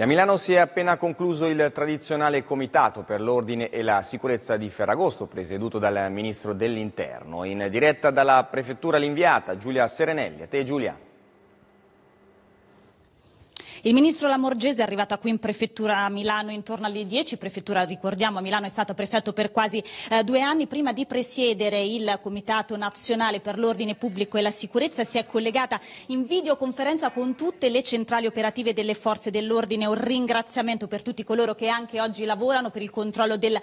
E a Milano si è appena concluso il tradizionale comitato per l'ordine e la sicurezza di Ferragosto, presieduto dal ministro dell'Interno. In diretta dalla prefettura l'inviata Giulia Serenelli. A te Giulia. Il ministro Lamorgese è arrivato qui in prefettura a Milano intorno alle 10, prefettura ricordiamo a Milano è stato prefetto per quasi eh, due anni, prima di presiedere il Comitato Nazionale per l'Ordine Pubblico e la Sicurezza si è collegata in videoconferenza con tutte le centrali operative delle forze dell'ordine, un ringraziamento per tutti coloro che anche oggi lavorano per il controllo del eh,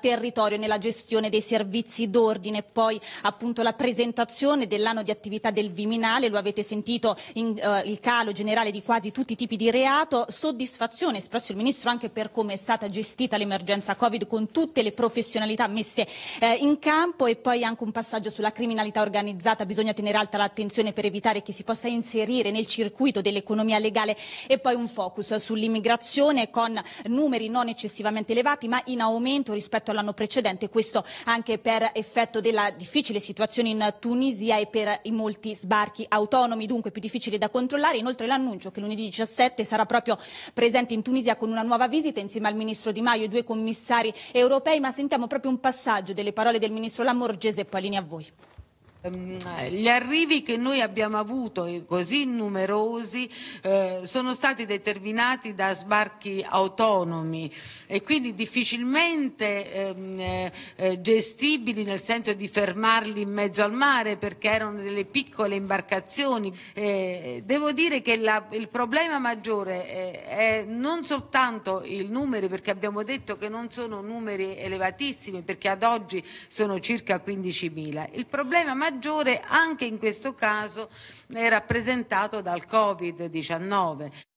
territorio, nella gestione dei servizi d'ordine, poi appunto la presentazione dell'anno di attività del Viminale, lo avete sentito in, eh, il calo generale di quasi tutti i tipi di reato. Soddisfazione espresso il Ministro anche per come è stata gestita l'emergenza Covid con tutte le professionalità messe eh, in campo e poi anche un passaggio sulla criminalità organizzata. Bisogna tenere alta l'attenzione per evitare che si possa inserire nel circuito dell'economia legale e poi un focus sull'immigrazione con numeri non eccessivamente elevati ma in aumento rispetto all'anno precedente. Questo anche per effetto della difficile situazione in Tunisia e per i molti sbarchi autonomi, dunque più difficili da controllare. Inoltre l'annuncio che lunedì 17 G7 sarà proprio presente in Tunisia con una nuova visita insieme al ministro Di Maio e due commissari europei, ma sentiamo proprio un passaggio delle parole del ministro Lamorgese e poi linea a voi. Ehm, gli arrivi che noi abbiamo avuto, eh, così numerosi, eh, sono stati determinati da sbarchi autonomi e quindi difficilmente ehm, eh, eh, gestibili nel senso di fermarli in mezzo al mare perché erano delle piccole imbarcazioni. Eh, devo dire che la, il problema maggiore è, eh, è non soltanto i numeri, perché abbiamo detto che non sono numeri elevatissimi, perché ad oggi sono circa 15.000. Il problema maggiore maggiore anche in questo caso è rappresentato dal Covid-19.